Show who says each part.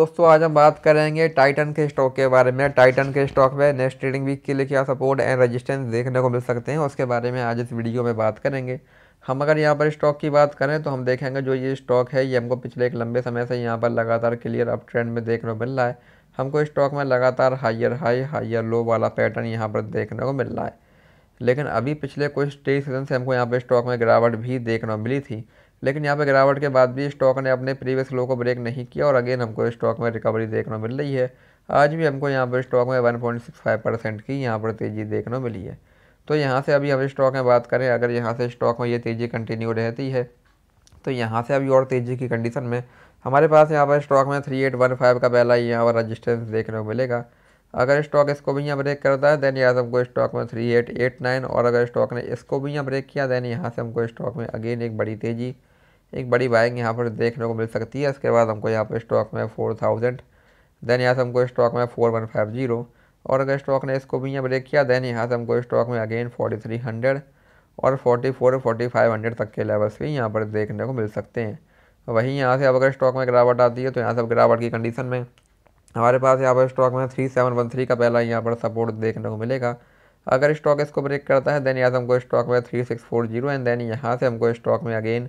Speaker 1: दोस्तों आज हम बात करेंगे टाइटन के स्टॉक के बारे में टाइटन के स्टॉक में नेक्स्ट ट्रेडिंग वीक के लिए क्या सपोर्ट एंड रेजिस्टेंस देखने को मिल सकते हैं उसके बारे में आज इस वीडियो में बात करेंगे हम अगर यहाँ पर स्टॉक की बात करें तो हम देखेंगे जो ये स्टॉक है ये हमको पिछले एक लंबे समय से यहाँ पर लगातार क्लियर अप ट्रेंड में देखने को मिल रहा है हमको स्टॉक में लगातार हाइयर हाई हाइयर लो वाला पैटर्न यहाँ पर देखने को मिल रहा है लेकिन अभी पिछले कुछ ट्रेड सीजन से हमको यहाँ पर स्टॉक में गिरावट भी देखने को मिली थी लेकिन यहाँ पे गिरावट के बाद भी स्टॉक ने अपने प्रीवियस लो को ब्रेक नहीं किया और अगेन हमको स्टॉक में रिकवरी देखने मिल रही है आज भी हमको यहाँ पर स्टॉक में वन परसेंट की यहाँ पर तेज़ी देखने मिली है तो यहाँ से अभी हम स्टॉक में बात करें अगर यहाँ से स्टॉक में ये तेज़ी कंटिन्यू रहती है तो यहाँ से अभी और तेज़ी की कंडीशन में हमारे पास यहाँ पर स्टॉक में थ्री एट वन फाइव का पहला यहाँ पर रजिस्टेंस देखने को मिलेगा अगर स्टॉक इसको भी यहाँ ब्रेक करता है देन यहाँ से हमको स्टॉक में थ्री एट एट नाइन और अगर स्टॉक ने इसको भी यहाँ ब्रेक किया देन यहाँ से हमको स्टॉक में अगेन एक बड़ी तेज़ी एक बड़ी बाइंग यहाँ पर देखने को मिल सकती है इसके बाद हमको यहाँ पर स्टॉक में फोर थाउजेंड देन यहाँ से हमको स्टॉक में फोर वन फाइव जीरो और अगर स्टॉक ने इसको भी यहाँ ब्रेक किया देन यहाँ से हमको स्टॉक में अगेन फोर्टी थ्री हंड्रेड और forty four forty five hundred तक के लेवल्स भी यहाँ पर देखने को मिल सकते हैं वहीं यहाँ से अब अगर स्टॉक में गिरावट आती है तो यहाँ से अब गिरावट की कंडीशन में हमारे पास यहाँ पर स्टॉक में थ्री सेवन वन थ्री का पहला यहाँ पर सपोर्ट देखने को मिलेगा अगर स्टॉक इसको ब्रेक करता है देन यहाँ से हमको स्टॉक में three six four zero and then यहाँ से हमको स्टॉक में अगेन